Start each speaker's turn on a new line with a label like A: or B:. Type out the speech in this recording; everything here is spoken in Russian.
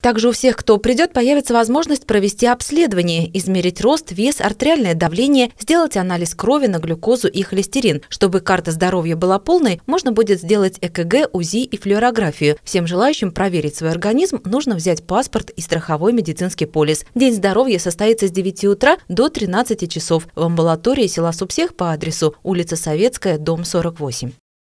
A: Также у всех, кто придет, появится возможность провести обследование, измерить рост, вес, артериальное давление, сделать анализ крови на глюкозу и холестерин. Чтобы карта здоровья была полной, можно будет сделать ЭКГ, УЗИ и флюорографию. Всем желающим проверить свой организм нужно взять паспорт и страховой медицинский полис. День здоровья состоится с 9 утра до 13 часов в амбулатории села Субсех по адресу улица Советская, дом 48.